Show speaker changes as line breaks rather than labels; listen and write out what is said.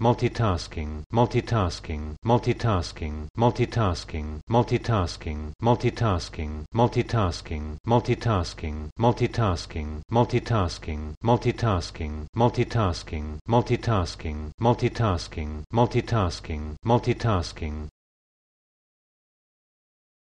multitasking, multitasking, multitasking, multitasking, multitasking, multitasking, multitasking, multitasking, multitasking, multitasking, multitasking, multitasking, multitasking, multitasking, multitasking, multitasking, multitasking,